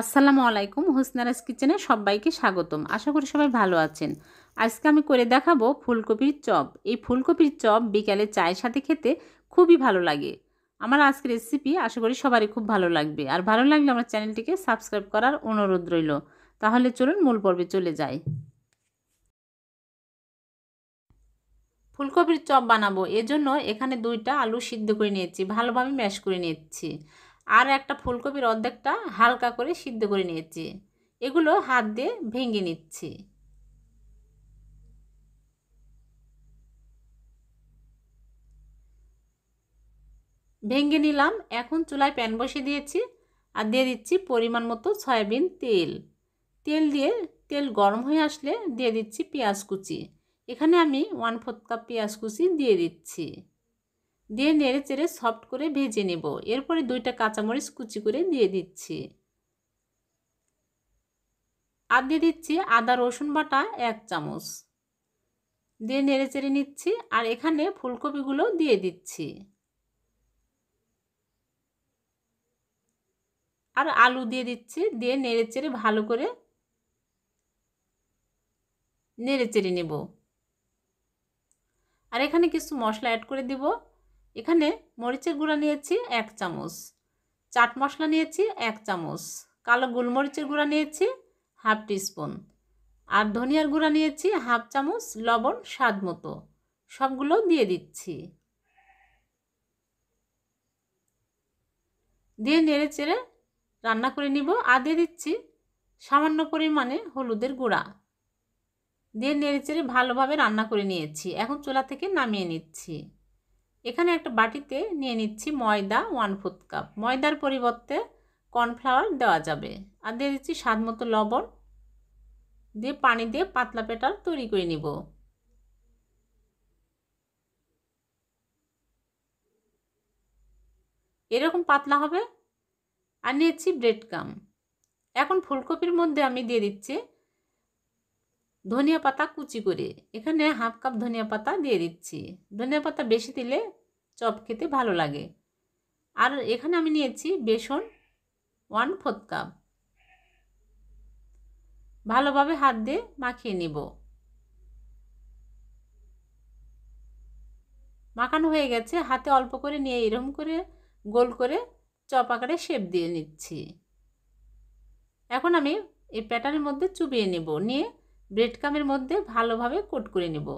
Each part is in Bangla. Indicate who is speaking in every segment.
Speaker 1: আসসালামু আলাইকুম হোসনারাজ কিচেনে সবাইকে স্বাগতম আশা করি সবাই ভালো আছেন আজকে আমি করে দেখাবো ফুলকপির চপ এই ফুলকপির চপ বিকালে চায়ের সাথে খেতে খুবই ভালো লাগে আমার আজকের রেসিপি আশা করি সবারই খুব ভালো লাগবে আর ভালো লাগলে আমার চ্যানেলটিকে সাবস্ক্রাইব করার অনুরোধ রইল তাহলে চলুন মূল পর্বে চলে যাই ফুলকপির চপ বানাবো এজন্য এখানে দুইটা আলু সিদ্ধ করে নিয়েছি ভালোভাবে ম্যাশ করে নিচ্ছি আর একটা ফুলকপির অর্ধেকটা হালকা করে সিদ্ধ করে নিয়েছি এগুলো হাত দিয়ে ভেঙে নিচ্ছি ভেঙে নিলাম এখন চুলায় প্যান বসিয়ে দিয়েছি আর দিয়ে দিচ্ছি পরিমাণ মতো সয়াবিন তেল তেল দিয়ে তেল গরম হয়ে আসলে দিয়ে দিচ্ছি পেঁয়াজ কুচি এখানে আমি ওয়ান ফোর্থ কাপ পেঁয়াজ কুচি দিয়ে দিচ্ছি দিয়ে নেড়ে চেড়ে সফট করে ভেজে নেব এরপরে দুইটা কাঁচামরিচ কুচি করে দিয়ে দিচ্ছি আর দিয়ে দিচ্ছি আদা রসুন বাটা এক চামচ দিয়ে নেড়ে চেড়ে নিচ্ছি আর এখানে ফুলকপিগুলো দিয়ে দিচ্ছি আর আলু দিয়ে দিচ্ছি দিয়ে নেড়ে চেড়ে ভালো করে নেড়ে চেড়ে নেব আর এখানে কিছু মশলা অ্যাড করে দিব এখানে মরিচের গুঁড়া নিয়েছি এক চামচ চাট মশলা নিয়েছি এক চামচ কালো গোলমরিচের গুঁড়া নিয়েছি হাফ টিস্পুন আর ধনিয়ার গুঁড়া নিয়েছি হাফ চামচ লবণ স্বাদ মতো সবগুলো দিয়ে দিচ্ছি দিয়ে নেড়ে চেড়ে রান্না করে নিব আর দিয়ে দিচ্ছি সামান্য পরিমাণে হলুদের গুঁড়া দিয়ে নেড়ে চেড়ে ভালোভাবে রান্না করে নিয়েছি এখন চুলা থেকে নামিয়ে নিচ্ছি এখানে একটা বাটিতে নিয়ে নিচ্ছি ময়দা ওয়ান ফোর্থ কাপ ময়দার পরিবর্তে কর্নফ্লাওয়ার দেওয়া যাবে আর দিয়ে দিচ্ছি স্বাদ মতো লবণ দিয়ে পানি দিয়ে পাতলা পেটার তৈরি করে নিব এরকম পাতলা হবে আর নিয়েছি ব্রেড কাম এখন ফুলকপির মধ্যে আমি দিয়ে দিচ্ছি ধনিয়া পাতা কুচি করে এখানে হাফ কাপ ধনিয়া পাতা দিয়ে দিচ্ছি ধনিয়া পাতা বেশি দিলে চপ খেতে ভালো লাগে আর এখানে আমি নিয়েছি বেসন ওয়ান ফোর্থ কাপ ভালোভাবে হাত দিয়ে মাখিয়ে নিব মাখানো হয়ে গেছে হাতে অল্প করে নিয়ে এরম করে গোল করে চপ আকারে শেপ দিয়ে নিচ্ছি এখন আমি এই প্যাটার্নের মধ্যে চুবিয়ে নেব নিয়ে ব্রেড কামের মধ্যে ভালোভাবে কোট করে নেব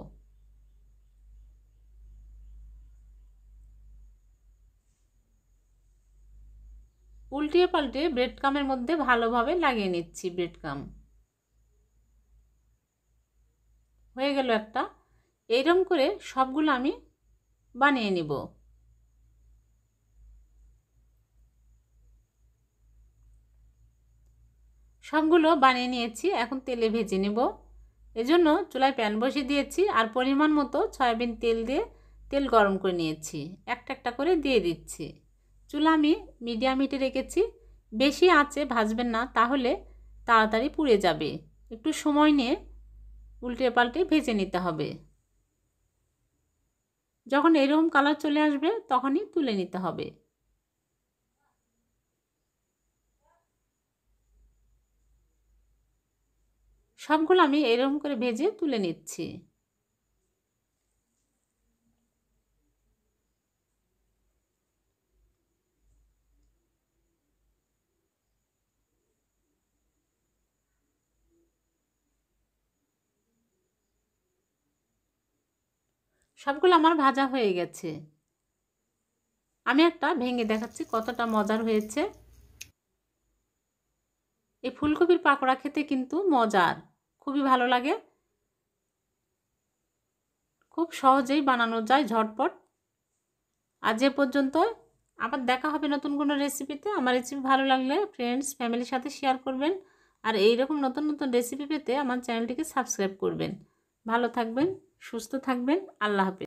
Speaker 1: উল্টিয়ে পাল্টে ব্রেড কামের মধ্যে ভালোভাবে লাগিয়ে নিচ্ছি ব্রেড কাম হয়ে গেল একটা এইরকম করে সবগুলো আমি বানিয়ে নিব সবগুলো বানিয়ে নিয়েছি এখন তেলে ভেজে নেব এজন্য চুলায় প্যান বসিয়ে দিয়েছি আর পরিমাণ মতো সয়াবিন তেল দিয়ে তেল গরম করে নিয়েছি একটা একটা করে দিয়ে দিচ্ছি চুলা আমি মিডিয়াম হিটে রেখেছি বেশি আঁচে ভাজবেন না তাহলে তাড়াতাড়ি পুড়ে যাবে একটু সময় নিয়ে উল্টে পাল্টে ভেজে নিতে হবে যখন এরকম কালার চলে আসবে তখনই তুলে নিতে হবে সবগুলো আমি এরকম করে ভেজে তুলে নিচ্ছি সবগুলো আমার ভাজা হয়ে গেছে আমি একটা ভেঙে দেখাচ্ছি কতটা মজার হয়েছে এই ফুলকপির পাকোড়া খেতে কিন্তু মজার খুবই ভালো লাগে খুব সহজেই বানানো যায় ঝটপট আজ এ পর্যন্ত আবার দেখা হবে নতুন কোনো রেসিপিতে আমার রেসিপি ভালো লাগলে ফ্রেন্ডস ফ্যামিলির সাথে শেয়ার করবেন আর এই রকম নতুন নতুন রেসিপি পেতে আমার চ্যানেলটিকে সাবস্ক্রাইব করবেন ভালো থাকবেন সুস্থ থাকবেন আল্লাহ হাফিজ